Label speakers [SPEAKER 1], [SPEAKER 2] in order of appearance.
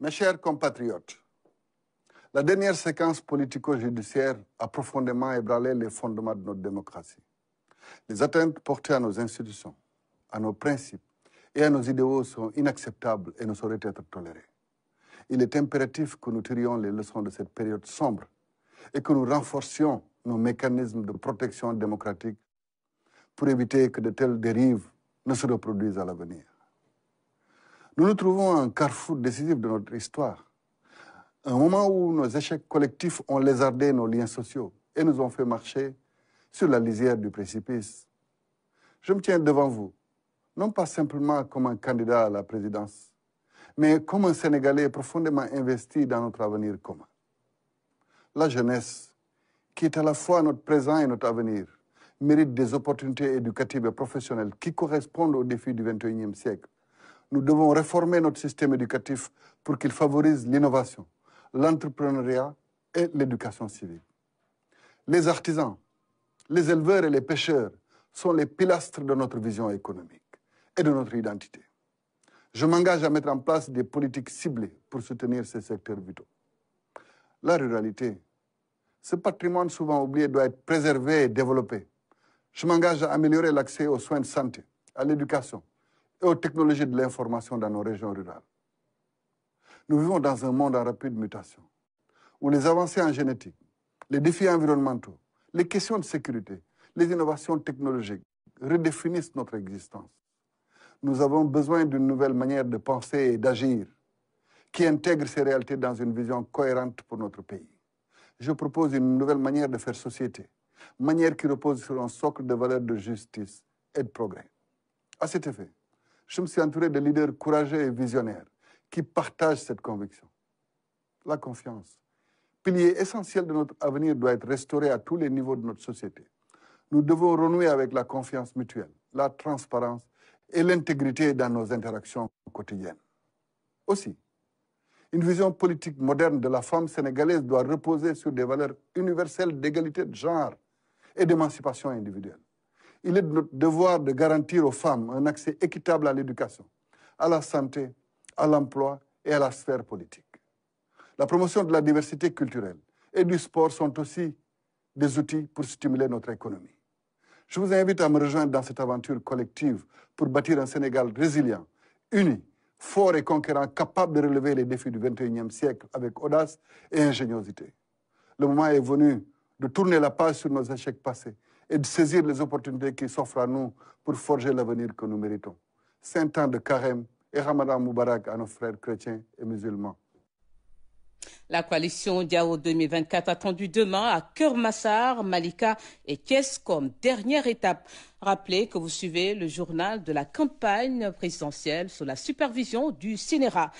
[SPEAKER 1] Mes chers compatriotes, la dernière séquence politico-judiciaire a profondément ébranlé les fondements de notre démocratie. Les atteintes portées à nos institutions, à nos principes et à nos idéaux sont inacceptables et ne sauraient être tolérées. Il est impératif que nous tirions les leçons de cette période sombre et que nous renforcions nos mécanismes de protection démocratique pour éviter que de telles dérives ne se reproduisent à l'avenir. Nous nous trouvons à un carrefour décisif de notre histoire. Un moment où nos échecs collectifs ont lézardé nos liens sociaux et nous ont fait marcher sur la lisière du précipice. Je me tiens devant vous, non pas simplement comme un candidat à la présidence, mais comme un Sénégalais profondément investi dans notre avenir commun. La jeunesse, qui est à la fois notre présent et notre avenir, mérite des opportunités éducatives et professionnelles qui correspondent aux défis du XXIe siècle nous devons réformer notre système éducatif pour qu'il favorise l'innovation, l'entrepreneuriat et l'éducation civique. Les artisans, les éleveurs et les pêcheurs sont les pilastres de notre vision économique et de notre identité. Je m'engage à mettre en place des politiques ciblées pour soutenir ces secteurs vitaux. La ruralité, ce patrimoine souvent oublié doit être préservé et développé. Je m'engage à améliorer l'accès aux soins de santé, à l'éducation, et aux technologies de l'information dans nos régions rurales. Nous vivons dans un monde en rapide mutation, où les avancées en génétique, les défis environnementaux, les questions de sécurité, les innovations technologiques redéfinissent notre existence. Nous avons besoin d'une nouvelle manière de penser et d'agir qui intègre ces réalités dans une vision cohérente pour notre pays. Je propose une nouvelle manière de faire société, manière qui repose sur un socle de valeurs de justice et de progrès. À cet effet, je me suis entouré de leaders courageux et visionnaires qui partagent cette conviction. La confiance, pilier essentiel de notre avenir, doit être restauré à tous les niveaux de notre société. Nous devons renouer avec la confiance mutuelle, la transparence et l'intégrité dans nos interactions quotidiennes. Aussi, une vision politique moderne de la femme sénégalaise doit reposer sur des valeurs universelles d'égalité de genre et d'émancipation individuelle. Il est de notre devoir de garantir aux femmes un accès équitable à l'éducation, à la santé, à l'emploi et à la sphère politique. La promotion de la diversité culturelle et du sport sont aussi des outils pour stimuler notre économie. Je vous invite à me rejoindre dans cette aventure collective pour bâtir un Sénégal résilient, uni, fort et conquérant, capable de relever les défis du XXIe siècle avec audace et ingéniosité. Le moment est venu de tourner la page sur nos échecs passés et de saisir les opportunités qui s'offrent à nous pour forger l'avenir que nous méritons. Saint-Anne de carême et Ramadan Moubarak à nos frères chrétiens et musulmans. La coalition Diao 2024 attendue demain à Kermassar, Malika et Kies comme dernière étape. Rappelez que vous suivez le journal de la campagne présidentielle sous la supervision du CINERA.